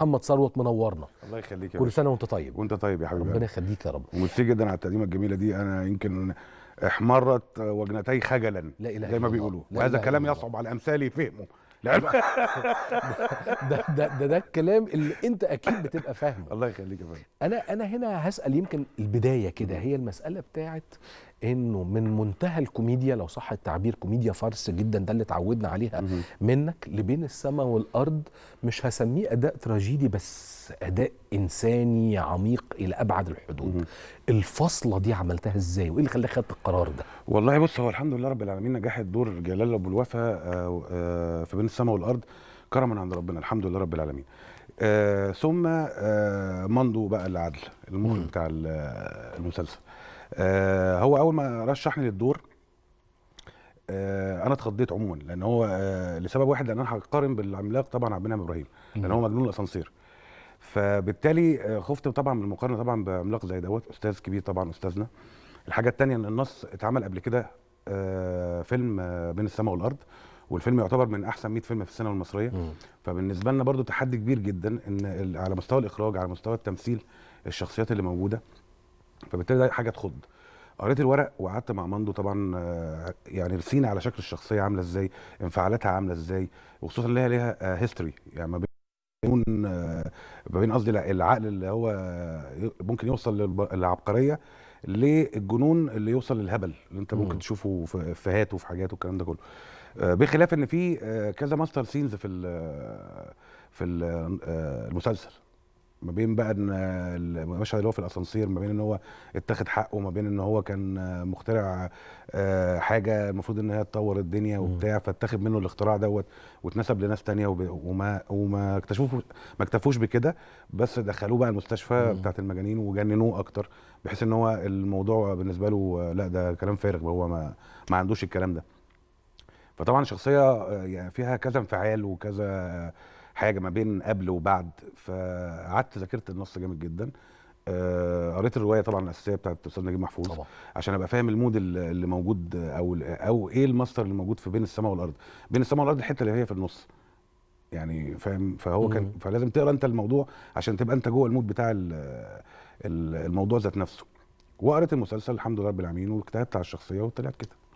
محمد ثروت منورنا الله يخليك كل سنه وانت طيب وانت طيب يا حبيبي ربنا يخليك يا رب وميرسي جدا على التقديمه الجميله دي انا يمكن احمرت وجنتي خجلا لا إله زي ما بيقولوا وهذا كلام يصعب على امثالي فهمه ده, ده ده ده الكلام اللي انت اكيد بتبقى فاهمه الله يخليك يا فندم انا انا هنا هسال يمكن البدايه كده هي المساله بتاعت انه من منتهى الكوميديا لو صح التعبير كوميديا فارس جدا ده اللي اتعودنا عليها منك لبين السماء والارض مش هسميه اداء تراجيدي بس اداء انساني عميق الى ابعد الحدود الفصله دي عملتها ازاي وايه اللي خلاك خدت القرار ده والله بص هو الحمد لله رب العالمين نجاح دور جلال ابو الوفا آه، آه، في بين السماء والارض كرما عند ربنا الحمد لله رب العالمين آه ثم آه مندو بقى العدل المخرج بتاع المسلسل آه، هو اول ما رشحني للدور آه، انا اتخضيت عموما لان هو آه، لسبب واحد لان انا هقارن بالعملاق طبعا عبد المنعم ابراهيم لان هو مجنون الاسانسير فبالتالي خفت طبعا من المقارنه طبعا بعملاق زي دوت استاذ كبير طبعا استاذنا الحاجه الثانيه ان النص اتعمل قبل كده فيلم بين السماء والارض والفيلم يعتبر من احسن 100 فيلم في السينما المصريه فبالنسبه لنا برضو تحدي كبير جدا ان على مستوى الاخراج على مستوى التمثيل الشخصيات اللي موجوده فبالتالي ده حاجه تخض قريت الورق وقعدت مع ماندو طبعا آه، يعني رسينا على شكل الشخصيه عامله ازاي انفعالاتها عامله ازاي وخصوصا ليها ليها آه، هيستوري يعني ما بين آه، ما بين قصدي العقل اللي هو ممكن يوصل للعبقريه للجنون اللي يوصل للهبل اللي انت ممكن تشوفه في افيهاته وفي حاجاته والكلام ده كله بخلاف ان في كذا ماستر سينز في في المسلسل ما بين بقى ان المشهد اللي هو في الاسانسير ما بين ان هو اتاخد حقه ما بين ان هو كان مخترع آه، حاجه المفروض ان هي تطور الدنيا وبتاع فاتخذ منه الاختراع دوت واتنسب لناس تانية وما وما اكتشفوه ما اكتفوش بكده بس دخلوه بقى المستشفى بتاعت المجانين وجننوه اكتر بحيث ان هو الموضوع بالنسبه له لا ده كلام فارغ هو ما ما عندوش الكلام ده فطبعا شخصيه آه، يعني فيها كذا انفعال وكذا حاجه ما بين قبل وبعد فقعدت ذاكرت النص جامد جدا آه، قريت الروايه طبعا الاساسيه بتاعت الاستاذ نجيب محفوظ طبعا. عشان ابقى فاهم المود اللي موجود او او ايه الماستر اللي موجود في بين السماء والارض بين السماء والارض الحته اللي هي في النص يعني فاهم فهو كان فلازم تقرا انت الموضوع عشان تبقى انت جوه المود بتاع الموضوع ذات نفسه وقريت المسلسل الحمد لله رب العالمين واجتهدت على الشخصيه وطلعت كده